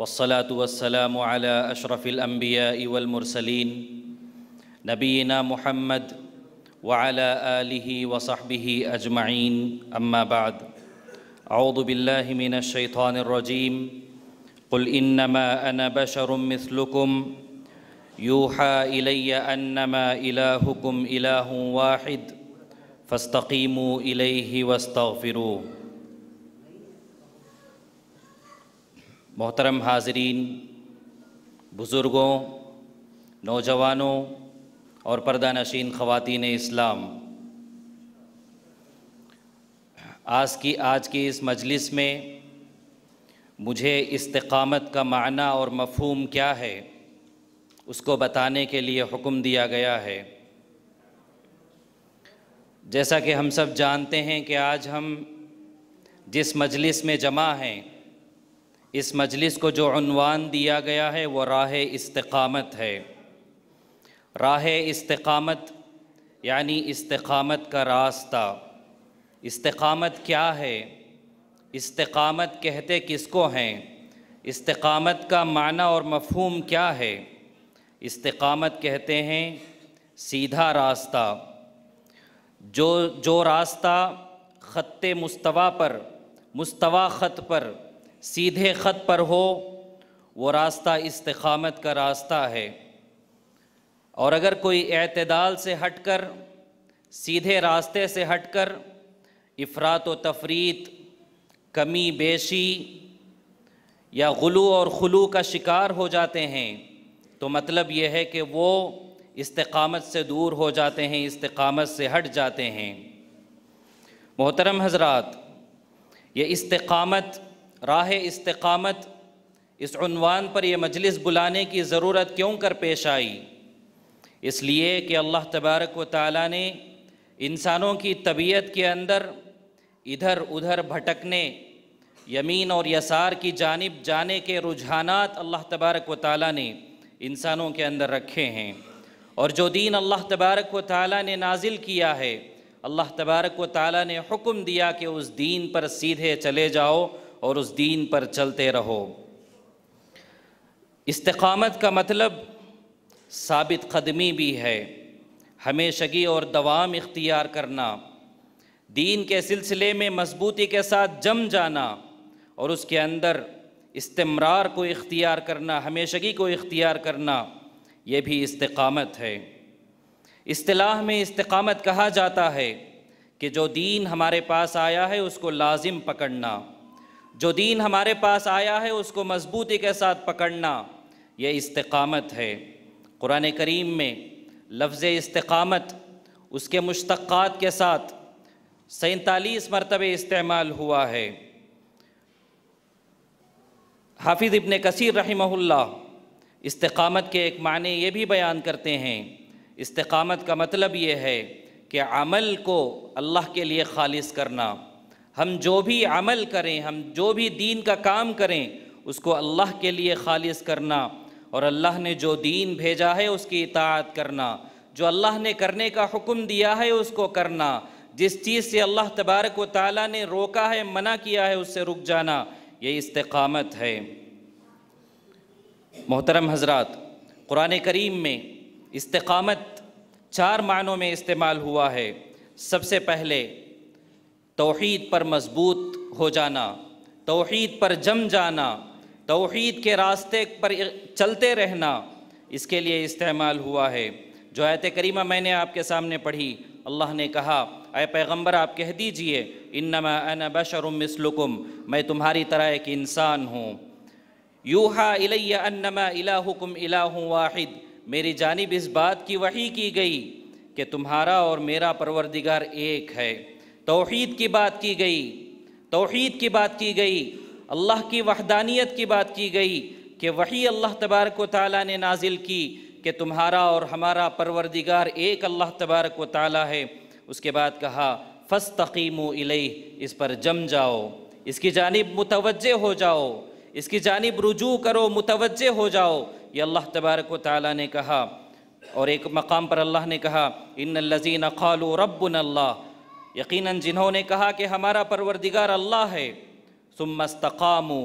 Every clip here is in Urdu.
والصلاة والسلام على أشرف الأنبياء والمرسلين نبينا محمد وعلى آله وصحبه أجمعين أما بعد أعوذ بالله من الشيطان الرجيم قل إنما أنا بشر مثلكم يوحى إلي أنما إلهكم إله واحد فاستقيموا إليه واستغفروه محترم حاضرین بزرگوں نوجوانوں اور پردہ نشین خواتین اسلام آج کی آج کی اس مجلس میں مجھے استقامت کا معنی اور مفہوم کیا ہے اس کو بتانے کے لیے حکم دیا گیا ہے جیسا کہ ہم سب جانتے ہیں کہ آج ہم جس مجلس میں جمع ہیں اس مجلس کو جو عنوان دیا گیا ہے وہ راہ استقامت ہے راہ استقامت یعنی استقامت کا راستہ استقامت کیا ہے استقامت کہتے کس کو ہیں استقامت کا معنی اور مفہوم کیا ہے استقامت کہتے ہیں سیدھا راستہ جو جو راستہ خط مستوا پر مستوا خط پر سیدھے خط پر ہو وہ راستہ استقامت کا راستہ ہے اور اگر کوئی اعتدال سے ہٹ کر سیدھے راستے سے ہٹ کر افراد و تفرید کمی بیشی یا غلو اور خلو کا شکار ہو جاتے ہیں تو مطلب یہ ہے کہ وہ استقامت سے دور ہو جاتے ہیں استقامت سے ہٹ جاتے ہیں محترم حضرات یہ استقامت راہ استقامت اس عنوان پر یہ مجلس بلانے کی ضرورت کیوں کر پیش آئی اس لیے کہ اللہ تبارک و تعالیٰ نے انسانوں کی طبیعت کے اندر ادھر ادھر بھٹکنے یمین اور یسار کی جانب جانے کے رجحانات اللہ تبارک و تعالیٰ نے انسانوں کے اندر رکھے ہیں اور جو دین اللہ تبارک و تعالیٰ نے نازل کیا ہے اللہ تبارک و تعالیٰ نے حکم دیا کہ اس دین پر سیدھے چلے جاؤ اور اس دین پر چلتے رہو استقامت کا مطلب ثابت قدمی بھی ہے ہمیشگی اور دوام اختیار کرنا دین کے سلسلے میں مضبوطی کے ساتھ جم جانا اور اس کے اندر استمرار کو اختیار کرنا ہمیشگی کو اختیار کرنا یہ بھی استقامت ہے اصطلاح میں استقامت کہا جاتا ہے کہ جو دین ہمارے پاس آیا ہے اس کو لازم پکڑنا جو دین ہمارے پاس آیا ہے اس کو مضبوطی کے ساتھ پکڑنا یہ استقامت ہے قرآن کریم میں لفظ استقامت اس کے مشتقات کے ساتھ سینتالیس مرتبہ استعمال ہوا ہے حافظ ابن کثیر رحمہ اللہ استقامت کے ایک معنی یہ بھی بیان کرتے ہیں استقامت کا مطلب یہ ہے کہ عمل کو اللہ کے لیے خالص کرنا ہم جو بھی عمل کریں ہم جو بھی دین کا کام کریں اس کو اللہ کے لیے خالص کرنا اور اللہ نے جو دین بھیجا ہے اس کی اطاعت کرنا جو اللہ نے کرنے کا حکم دیا ہے اس کو کرنا جس چیز سے اللہ تبارک و تعالیٰ نے روکا ہے منع کیا ہے اس سے رک جانا یہ استقامت ہے محترم حضرات قرآن کریم میں استقامت چار معنوں میں استعمال ہوا ہے سب سے پہلے توحید پر مضبوط ہو جانا توحید پر جم جانا توحید کے راستے پر چلتے رہنا اس کے لیے استعمال ہوا ہے جو آیت کریمہ میں نے آپ کے سامنے پڑھی اللہ نے کہا اے پیغمبر آپ کہہ دیجئے انما انا بشر مثلکم میں تمہاری طرح ایک انسان ہوں یوحا الی الیہ انما الہکم الہ واحد میری جانب اس بات کی وحی کی گئی کہ تمہارا اور میرا پروردگار ایک ہے توحید کی بات کی گئی توحید کی بات کی گئی اللہ کی وحدانیت کی بات کی گئی کہ وہی اللہ تبارک و تعالیٰ نے نازل کی کہ تمہارا اور ہمارا پروردگار ایک اللہ تبارک و تعالیٰ ہے اس کے بعد کہا فَسْتَقِيمُوا إِلَيْهِ و اس پر جم جاؤ اس کی جانب متوجہ ہو جاؤ اس کی جانب رجوع کرو متوجہ ہو جاؤ یہ اللہ تبارک و تعالیٰ نے کہا اور ایک مقام پر اللہ نے کہا ان الَّذِينَ قَالُوا رَبُّنَ اللَّهِ اللہ یقیناً جنہوں نے کہا کہ ہمارا پروردگار اللہ ہے ثم استقامو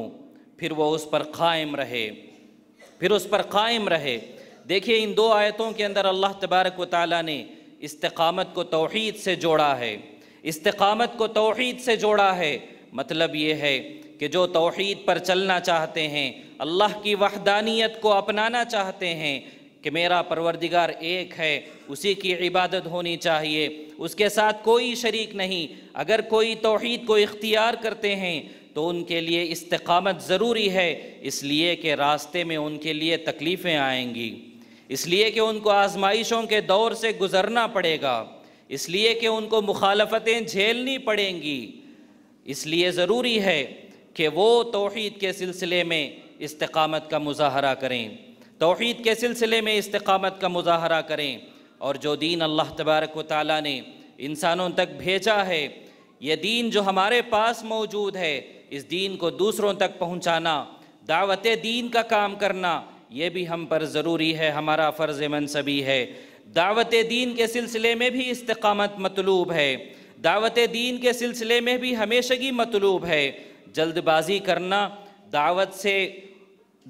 پھر وہ اس پر قائم رہے پھر اس پر قائم رہے دیکھیے ان دو آیتوں کے اندر اللہ تبارک و تعالیٰ نے استقامت کو توحید سے جوڑا ہے استقامت کو توحید سے جوڑا ہے مطلب یہ ہے کہ جو توحید پر چلنا چاہتے ہیں اللہ کی وحدانیت کو اپنانا چاہتے ہیں کہ میرا پروردگار ایک ہے اسی کی عبادت ہونی چاہیے اس کے ساتھ کوئی شریک نہیں اگر کوئی توحید کو اختیار کرتے ہیں تو ان کے لیے استقامت ضروری ہے اس لیے کہ راستے میں ان کے لیے تکلیفیں آئیں گی اس لیے کہ ان کو آزمائشوں کے دور سے گزرنا پڑے گا اس لیے کہ ان کو مخالفتیں جھیلنی پڑیں گی اس لیے ضروری ہے کہ وہ توحید کے سلسلے میں استقامت کا مظاہرہ کریں توحید کے سلسلے میں استقامت کا مظاہرہ کریں اور جو دین اللہ تبارک و تعالیٰ نے انسانوں تک بھیجا ہے یہ دین جو ہمارے پاس موجود ہے اس دین کو دوسروں تک پہنچانا دعوت دین کا کام کرنا یہ بھی ہم پر ضروری ہے ہمارا فرض منصبی ہے دعوت دین کے سلسلے میں بھی استقامت مطلوب ہے دعوت دین کے سلسلے میں بھی ہمیشہ مطلوب ہے جلد بازی کرنا دعوت سے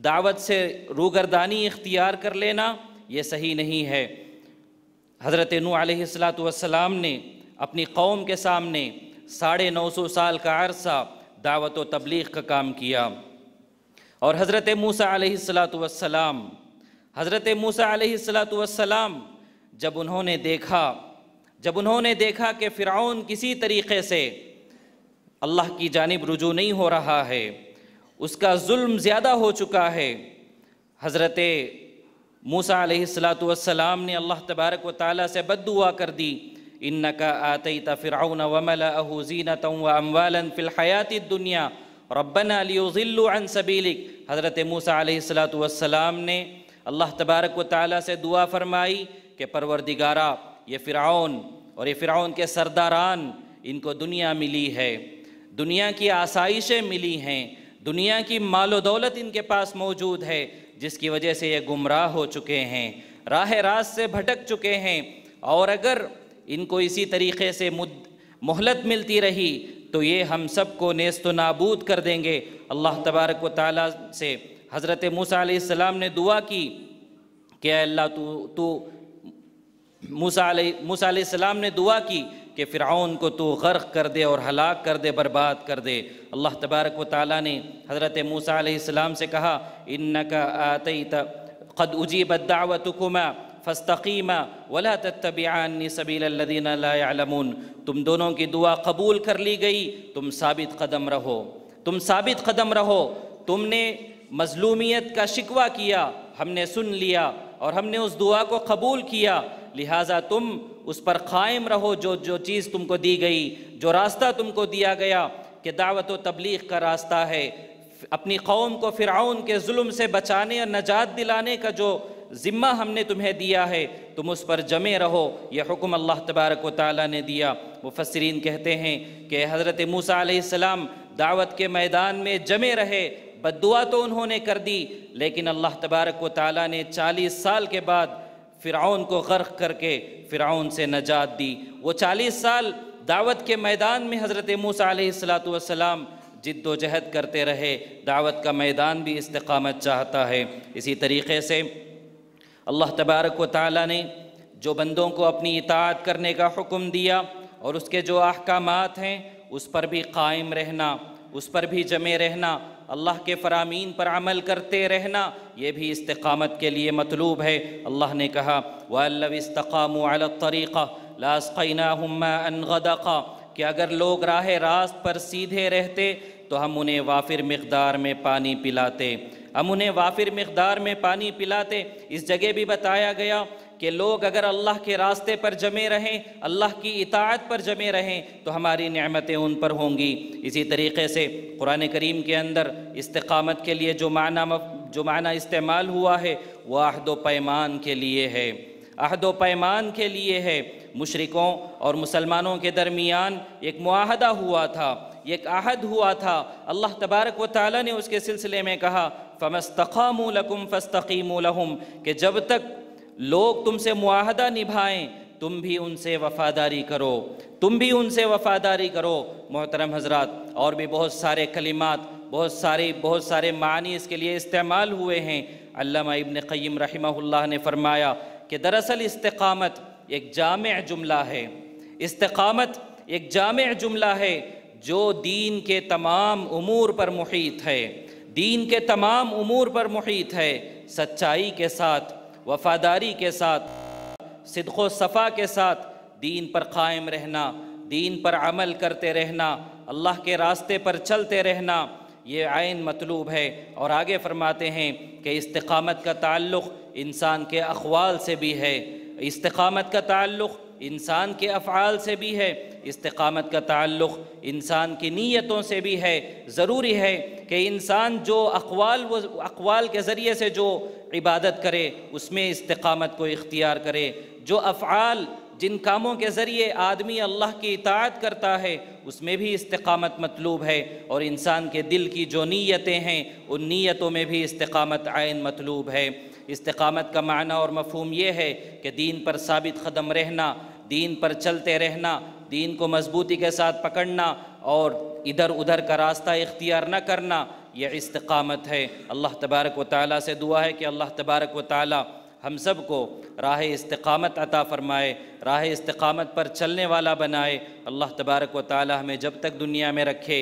دعوت سے روگردانی اختیار کر لینا یہ صحیح نہیں ہے حضرت نو علیہ السلام نے اپنی قوم کے سامنے ساڑھے نو سو سال کا عرصہ دعوت و تبلیغ کا کام کیا اور حضرت موسیٰ علیہ السلاۃ حضرت موسیٰ علیہ السلام جب انہوں نے دیکھا جب انہوں نے دیکھا کہ فرعون کسی طریقے سے اللہ کی جانب رجوع نہیں ہو رہا ہے اس کا ظلم زیادہ ہو چکا ہے حضرت موسیٰ علیہ السلام والسلام نے اللہ تبارک و تعالیٰ سے بد دعا کر دی ان فرعون عطی تفراؤن واموالا فی الحیات الدنیا ربنا ابن عن سبیلک حضرت موسیٰ علیہ السلاۃ والسلام نے اللہ تبارک و تعالیٰ سے دعا فرمائی کہ پروردگارہ یہ فرعون اور یہ فرعون کے سرداران ان کو دنیا ملی ہے دنیا کی آسائشیں ملی ہیں دنیا کی مال و دولت ان کے پاس موجود ہے جس کی وجہ سے یہ گمراہ ہو چکے ہیں راہ راست سے بھٹک چکے ہیں اور اگر ان کو اسی طریقے سے مہلت ملتی رہی تو یہ ہم سب کو نیست و نابود کر دیں گے اللہ تبارک و تعالیٰ سے حضرت موسیٰ علیہ السلام نے دعا کی کہ اے اللہ تو موسیٰ علیہ السلام نے دعا کی کہ فرعون کو تو غرق کر دے اور ہلاک کر دے برباد کر دے اللہ تبارک و تعالیٰ نے حضرت موسیٰ علیہ السلام سے کہا انکا آتیت قد اجیبت دعوتکما بداوتما ولا ولاب سبیل الذین لا يعلمون تم دونوں کی دعا قبول کر لی گئی تم ثابت قدم رہو تم ثابت قدم رہو تم نے مظلومیت کا شکوہ کیا ہم نے سن لیا اور ہم نے اس دعا کو قبول کیا لہٰذا تم اس پر قائم رہو جو جو چیز تم کو دی گئی جو راستہ تم کو دیا گیا کہ دعوت و تبلیغ کا راستہ ہے اپنی قوم کو فرعون کے ظلم سے بچانے اور نجات دلانے کا جو ذمہ ہم نے تمہیں دیا ہے تم اس پر جمے رہو یہ حکم اللہ تبارک و تعالیٰ نے دیا مفسرین کہتے ہیں کہ حضرت موسیٰ علیہ السلام دعوت کے میدان میں جمع رہے بد دعا تو انہوں نے کر دی لیکن اللہ تبارک و تعالیٰ نے چالیس سال کے بعد فرعون کو غرق کر کے فرعون سے نجات دی وہ چالیس سال دعوت کے میدان میں حضرت موسیٰ علیہ السلاۃ والسلام جد و جہد کرتے رہے دعوت کا میدان بھی استقامت چاہتا ہے اسی طریقے سے اللہ تبارک و تعالیٰ نے جو بندوں کو اپنی اطاعت کرنے کا حکم دیا اور اس کے جو احکامات ہیں اس پر بھی قائم رہنا اس پر بھی جمع رہنا اللہ کے فرامین پر عمل کرتے رہنا یہ بھی استقامت کے لیے مطلوب ہے اللہ نے کہا اسْتَقَامُوا عَلَى لاسقعینہ ہم مَاءً خا کہ اگر لوگ راہ راست پر سیدھے رہتے تو ہم انہیں وافر مقدار میں پانی پلاتے ہم انہیں وافر مقدار میں پانی پلاتے اس جگہ بھی بتایا گیا کہ لوگ اگر اللہ کے راستے پر جمے رہیں اللہ کی اطاعت پر جمے رہیں تو ہماری نعمتیں ان پر ہوں گی اسی طریقے سے قرآن کریم کے اندر استقامت کے لیے جو معنی جو معنی استعمال ہوا ہے وہ عہد و پیمان کے لیے ہے عہد و پیمان کے لیے ہے مشرکوں اور مسلمانوں کے درمیان ایک معاہدہ ہوا تھا ایک عہد ہوا تھا اللہ تبارک و تعالیٰ نے اس کے سلسلے میں کہا فَمَسْتَقَامُوا لَكُمْ فَاسْتَقِيمُوا لَهُمْ کہ جب تک لوگ تم سے معاہدہ نبھائیں تم بھی ان سے وفاداری کرو تم بھی ان سے وفاداری کرو محترم حضرات اور بھی بہت سارے کلمات بہت سارے بہت سارے معنی اس کے لیے استعمال ہوئے ہیں علامہ ابن قیم رحمہ اللہ نے فرمایا کہ دراصل استقامت ایک جامع جملہ ہے استقامت ایک جامع جملہ ہے جو دین کے تمام امور پر محیط ہے دین کے تمام امور پر محیط ہے سچائی کے ساتھ وفاداری کے ساتھ صدق و صفا کے ساتھ دین پر قائم رہنا دین پر عمل کرتے رہنا اللہ کے راستے پر چلتے رہنا یہ عین مطلوب ہے اور آگے فرماتے ہیں کہ استقامت کا تعلق انسان کے اقوال سے بھی ہے استقامت کا تعلق انسان کے افعال سے بھی ہے استقامت کا تعلق انسان کی نیتوں سے بھی ہے ضروری ہے کہ انسان جو اقوال و اقوال کے ذریعے سے جو عبادت کرے اس میں استقامت کو اختیار کرے جو افعال جن کاموں کے ذریعے آدمی اللہ کی اطاعت کرتا ہے اس میں بھی استقامت مطلوب ہے اور انسان کے دل کی جو نیتیں ہیں ان نیتوں میں بھی استقامت عین مطلوب ہے استقامت کا معنی اور مفہوم یہ ہے کہ دین پر ثابت خدم رہنا دین پر چلتے رہنا دین کو مضبوطی کے ساتھ پکڑنا اور ادھر ادھر کا راستہ اختیار نہ کرنا یہ استقامت ہے اللہ تبارک و تعالیٰ سے دعا ہے کہ اللہ تبارک و تعالیٰ ہم سب کو راہ استقامت عطا فرمائے راہ استقامت پر چلنے والا بنائے اللہ تبارک و تعالی ہمیں جب تک دنیا میں رکھے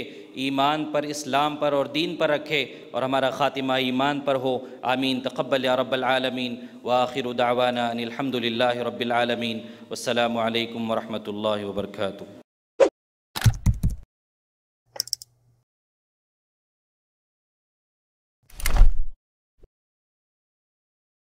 ایمان پر اسلام پر اور دین پر رکھے اور ہمارا خاتمہ ایمان پر ہو آمین تقبل یا رب العالمین وآخر دعوانا ان الحمد للہ رب العالمین والسلام علیکم ورحمۃ اللہ وبرکاتہ